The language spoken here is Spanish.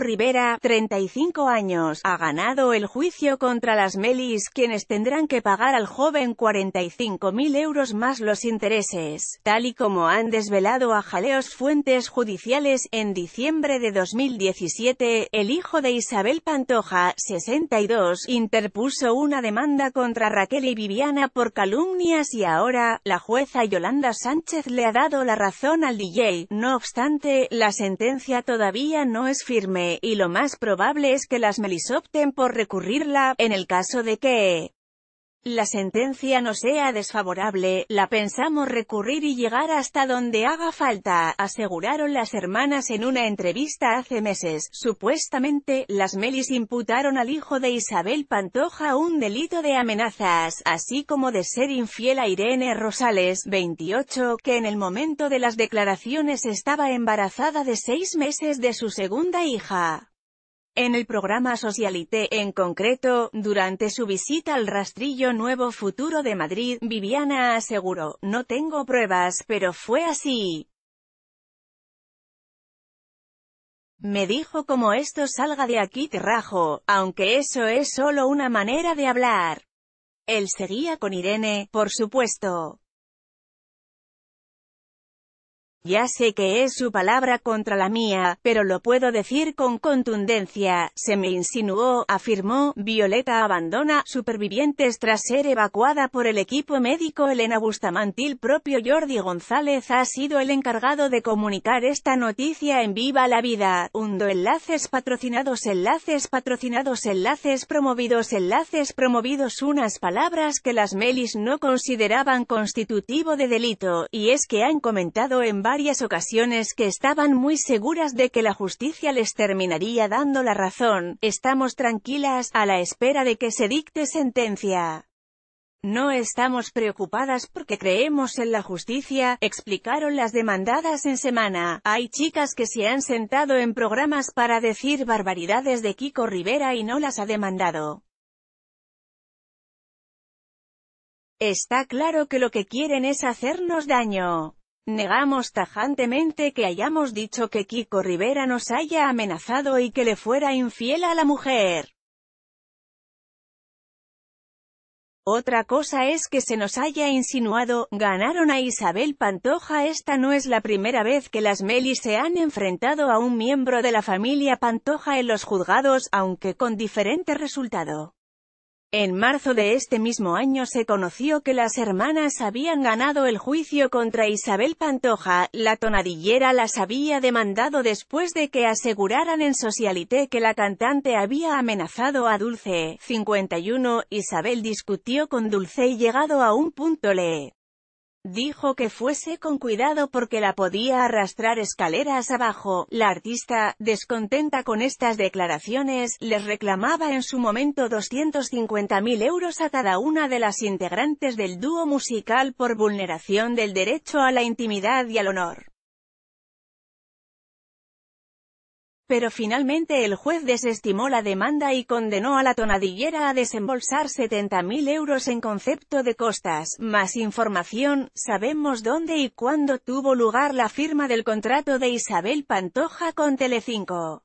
Rivera, 35 años, ha ganado el juicio contra las Melis, quienes tendrán que pagar al joven 45.000 euros más los intereses, tal y como han desvelado a jaleos fuentes judiciales. En diciembre de 2017, el hijo de Isabel Pantoja, 62, interpuso una demanda contra Raquel y Viviana por calumnias y ahora, la jueza Yolanda Sánchez le ha dado la razón al DJ. No obstante, la sentencia todavía no es firme y lo más probable es que las Melis opten por recurrirla, en el caso de que la sentencia no sea desfavorable, la pensamos recurrir y llegar hasta donde haga falta, aseguraron las hermanas en una entrevista hace meses. Supuestamente, las Melis imputaron al hijo de Isabel Pantoja un delito de amenazas, así como de ser infiel a Irene Rosales, 28, que en el momento de las declaraciones estaba embarazada de seis meses de su segunda hija. En el programa Socialité en concreto, durante su visita al rastrillo Nuevo Futuro de Madrid, Viviana aseguró, no tengo pruebas, pero fue así. Me dijo como esto salga de aquí terrajo, aunque eso es solo una manera de hablar. Él seguía con Irene, por supuesto. Ya sé que es su palabra contra la mía, pero lo puedo decir con contundencia, se me insinuó, afirmó, Violeta abandona, supervivientes tras ser evacuada por el equipo médico Elena Bustamantil propio Jordi González ha sido el encargado de comunicar esta noticia en Viva la Vida, hundo enlaces patrocinados enlaces patrocinados enlaces promovidos enlaces promovidos unas palabras que las melis no consideraban constitutivo de delito, y es que han comentado en varias ocasiones que estaban muy seguras de que la justicia les terminaría dando la razón, estamos tranquilas, a la espera de que se dicte sentencia. No estamos preocupadas porque creemos en la justicia, explicaron las demandadas en semana. Hay chicas que se han sentado en programas para decir barbaridades de Kiko Rivera y no las ha demandado. Está claro que lo que quieren es hacernos daño. Negamos tajantemente que hayamos dicho que Kiko Rivera nos haya amenazado y que le fuera infiel a la mujer. Otra cosa es que se nos haya insinuado, ganaron a Isabel Pantoja esta no es la primera vez que las Melis se han enfrentado a un miembro de la familia Pantoja en los juzgados, aunque con diferente resultado. En marzo de este mismo año se conoció que las hermanas habían ganado el juicio contra Isabel Pantoja, la tonadillera las había demandado después de que aseguraran en Socialité que la cantante había amenazado a Dulce. 51. Isabel discutió con Dulce y llegado a un punto le Dijo que fuese con cuidado porque la podía arrastrar escaleras abajo. La artista, descontenta con estas declaraciones, les reclamaba en su momento 250.000 euros a cada una de las integrantes del dúo musical por vulneración del derecho a la intimidad y al honor. Pero finalmente el juez desestimó la demanda y condenó a la tonadillera a desembolsar 70.000 euros en concepto de costas. Más información, sabemos dónde y cuándo tuvo lugar la firma del contrato de Isabel Pantoja con Telecinco.